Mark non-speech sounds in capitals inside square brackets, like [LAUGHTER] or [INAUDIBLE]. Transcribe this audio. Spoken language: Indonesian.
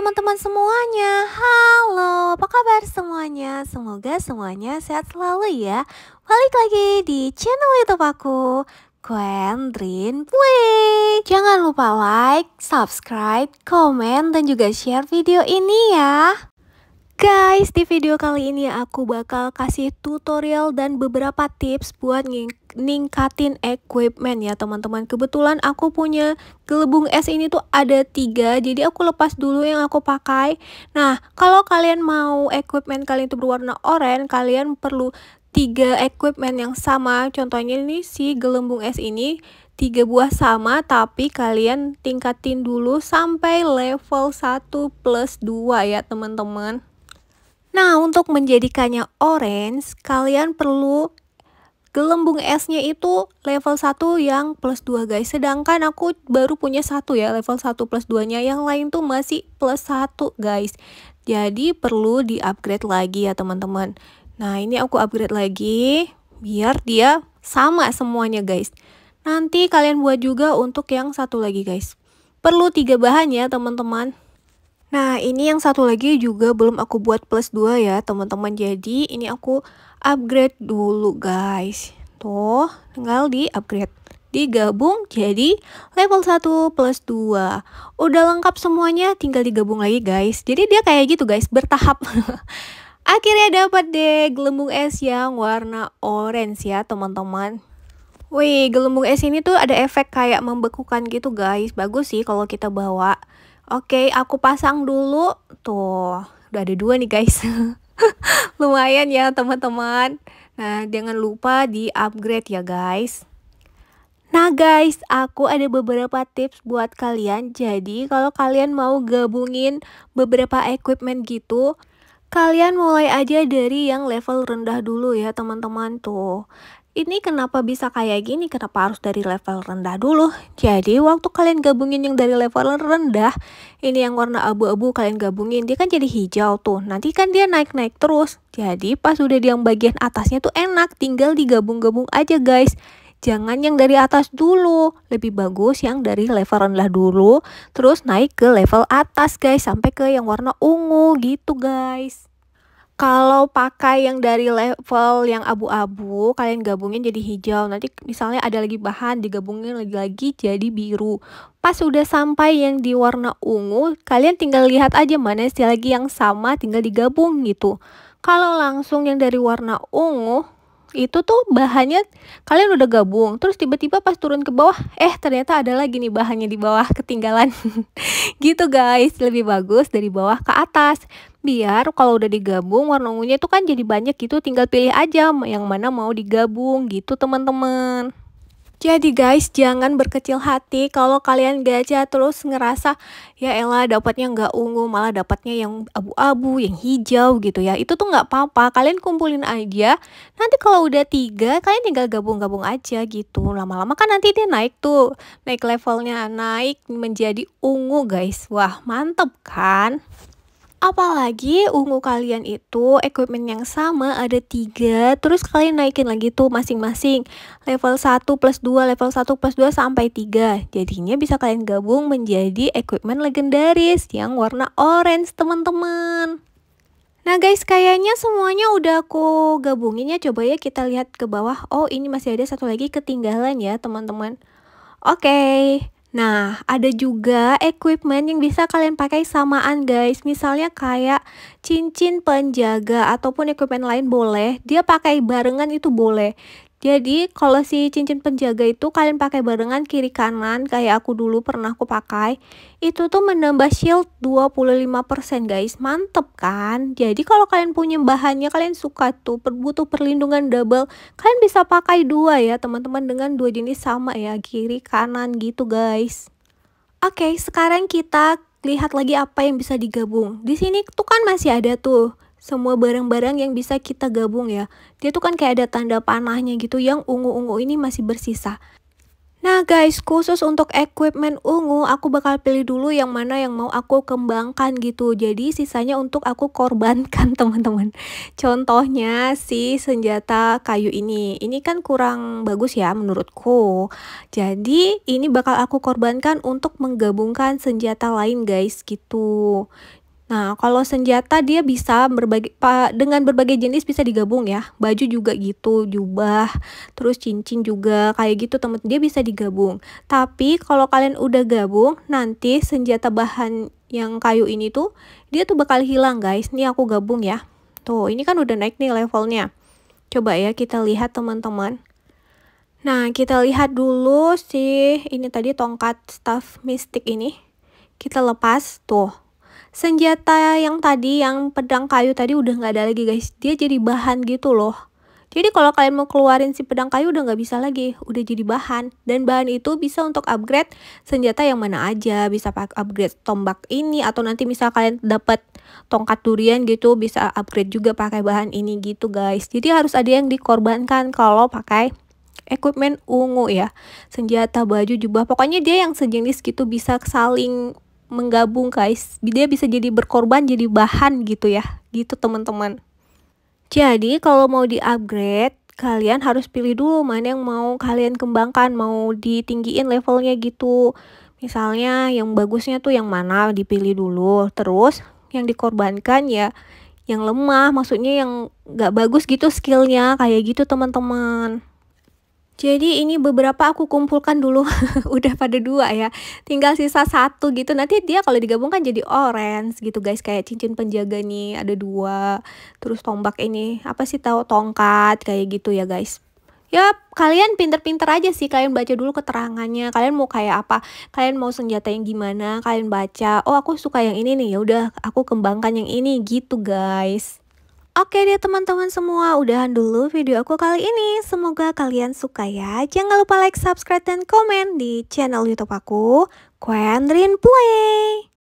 teman-teman semuanya. Halo, apa kabar semuanya? Semoga semuanya sehat selalu ya. Balik lagi di channel YouTube aku, Quendrin Play. Jangan lupa like, subscribe, komen, dan juga share video ini ya. Guys, di video kali ini aku bakal kasih tutorial dan beberapa tips buat ningkatin equipment ya teman-teman Kebetulan aku punya gelembung es ini tuh ada tiga Jadi aku lepas dulu yang aku pakai Nah, kalau kalian mau equipment kalian itu berwarna oranye Kalian perlu tiga equipment yang sama Contohnya ini si gelembung es ini tiga buah sama tapi kalian tingkatin dulu sampai level 1 plus 2 ya teman-teman Nah, untuk menjadikannya orange, kalian perlu gelembung esnya itu level 1 yang plus 2 guys sedangkan aku baru punya satu ya level 1 plus 2 nya yang lain tuh masih plus 1 guys jadi perlu di upgrade lagi ya teman-teman nah ini aku upgrade lagi biar dia sama semuanya guys nanti kalian buat juga untuk yang satu lagi guys perlu tiga bahannya teman-teman Nah, ini yang satu lagi juga belum aku buat plus 2 ya, teman-teman. Jadi, ini aku upgrade dulu, guys. Tuh, tinggal di upgrade. Digabung jadi level 1 plus 2. Udah lengkap semuanya, tinggal digabung lagi, guys. Jadi, dia kayak gitu, guys, bertahap. [LAUGHS] Akhirnya dapat deh gelembung es yang warna orange ya, teman-teman. Wih, gelembung es ini tuh ada efek kayak membekukan gitu, guys. Bagus sih kalau kita bawa. Oke, aku pasang dulu. Tuh, udah ada dua nih guys. [LAUGHS] Lumayan ya teman-teman. Nah, jangan lupa di upgrade ya guys. Nah guys, aku ada beberapa tips buat kalian. Jadi kalau kalian mau gabungin beberapa equipment gitu, kalian mulai aja dari yang level rendah dulu ya teman-teman tuh ini kenapa bisa kayak gini, kenapa harus dari level rendah dulu. Jadi waktu kalian gabungin yang dari level rendah, ini yang warna abu-abu kalian gabungin, dia kan jadi hijau tuh. Nanti kan dia naik-naik terus. Jadi pas udah di yang bagian atasnya tuh enak, tinggal digabung-gabung aja guys. Jangan yang dari atas dulu, lebih bagus yang dari level rendah dulu, terus naik ke level atas guys, sampai ke yang warna ungu gitu guys. Kalau pakai yang dari level yang abu-abu, kalian gabungin jadi hijau. Nanti misalnya ada lagi bahan, digabungin lagi-lagi jadi biru. Pas udah sampai yang di warna ungu, kalian tinggal lihat aja mana sih lagi yang sama, tinggal digabung gitu. Kalau langsung yang dari warna ungu, itu tuh bahannya kalian udah gabung terus tiba-tiba pas turun ke bawah eh ternyata ada lagi nih bahannya di bawah ketinggalan [LAUGHS] gitu guys lebih bagus dari bawah ke atas biar kalau udah digabung warna ungunya itu kan jadi banyak gitu tinggal pilih aja yang mana mau digabung gitu teman-teman jadi guys, jangan berkecil hati kalau kalian gacha terus ngerasa ya Ella dapatnya nggak ungu, malah dapatnya yang abu-abu, yang hijau gitu ya. Itu tuh nggak apa-apa, kalian kumpulin aja. Nanti kalau udah tiga, kalian tinggal gabung-gabung aja gitu. Lama-lama kan nanti dia naik tuh, naik levelnya, naik menjadi ungu guys. Wah, mantep kan? Apalagi ungu kalian itu equipment yang sama ada tiga Terus kalian naikin lagi tuh masing-masing Level 1 plus 2, level 1 plus 2 sampai 3 Jadinya bisa kalian gabung menjadi equipment legendaris Yang warna orange teman-teman Nah guys, kayaknya semuanya udah aku gabungin ya. Coba ya kita lihat ke bawah. Oh, ini masih ada satu lagi ketinggalan ya, teman-teman. Oke. Okay. Nah, ada juga equipment yang bisa kalian pakai samaan guys. Misalnya kayak cincin penjaga ataupun equipment lain boleh. Dia pakai barengan itu boleh. Jadi kalau si cincin penjaga itu kalian pakai barengan kiri kanan kayak aku dulu pernah aku pakai, itu tuh menambah shield 25% guys. Mantep kan? Jadi kalau kalian punya bahannya kalian suka tuh butuh perlindungan double, kalian bisa pakai dua ya teman-teman dengan dua jenis sama ya, kiri kanan gitu guys. Oke, okay, sekarang kita lihat lagi apa yang bisa digabung. Di sini tuh kan masih ada tuh semua barang-barang yang bisa kita gabung ya. Dia tuh kan kayak ada tanda panahnya gitu yang ungu-ungu ini masih bersisa. Nah guys, khusus untuk equipment ungu, aku bakal pilih dulu yang mana yang mau aku kembangkan gitu. Jadi sisanya untuk aku korbankan [LAUGHS] teman-teman. Contohnya si senjata kayu ini. Ini kan kurang bagus ya menurutku. Jadi ini bakal aku korbankan untuk menggabungkan senjata lain guys gitu. Nah, kalau senjata dia bisa berbagai dengan berbagai jenis bisa digabung ya. Baju juga gitu, jubah, terus cincin juga kayak gitu teman teman dia bisa digabung. Tapi kalau kalian udah gabung, nanti senjata bahan yang kayu ini tuh dia tuh bakal hilang, guys. Nih aku gabung ya. Tuh, ini kan udah naik nih levelnya. Coba ya kita lihat teman-teman. Nah, kita lihat dulu sih ini tadi tongkat staff mistik ini. Kita lepas tuh senjata yang tadi yang pedang kayu tadi udah nggak ada lagi guys dia jadi bahan gitu loh jadi kalau kalian mau keluarin si pedang kayu udah nggak bisa lagi, udah jadi bahan. Dan bahan itu bisa untuk upgrade senjata yang mana aja, bisa pakai upgrade tombak ini atau nanti misal kalian dapat tongkat durian gitu bisa upgrade juga pakai bahan ini gitu guys. Jadi harus ada yang dikorbankan kalau pakai equipment ungu ya. Senjata, baju, jubah, pokoknya dia yang sejenis gitu bisa saling menggabung guys dia bisa jadi berkorban jadi bahan gitu ya gitu teman-teman jadi kalau mau di upgrade kalian harus pilih dulu mana yang mau kalian kembangkan mau ditinggiin levelnya gitu misalnya yang bagusnya tuh yang mana dipilih dulu terus yang dikorbankan ya yang lemah maksudnya yang gak bagus gitu skillnya kayak gitu teman-teman jadi ini beberapa aku kumpulkan dulu, [LAUGHS] udah pada dua ya. Tinggal sisa satu gitu. Nanti dia kalau digabungkan jadi orange gitu guys. Kayak cincin penjaga nih ada dua. Terus tombak ini apa sih tahu tongkat kayak gitu ya guys. Ya kalian pinter-pinter aja sih kalian baca dulu keterangannya. Kalian mau kayak apa? Kalian mau senjata yang gimana? Kalian baca. Oh aku suka yang ini nih. Ya udah aku kembangkan yang ini gitu guys. Oke deh teman-teman semua, udahan dulu video aku kali ini. Semoga kalian suka ya. Jangan lupa like, subscribe, dan komen di channel YouTube aku, Quendrin Play.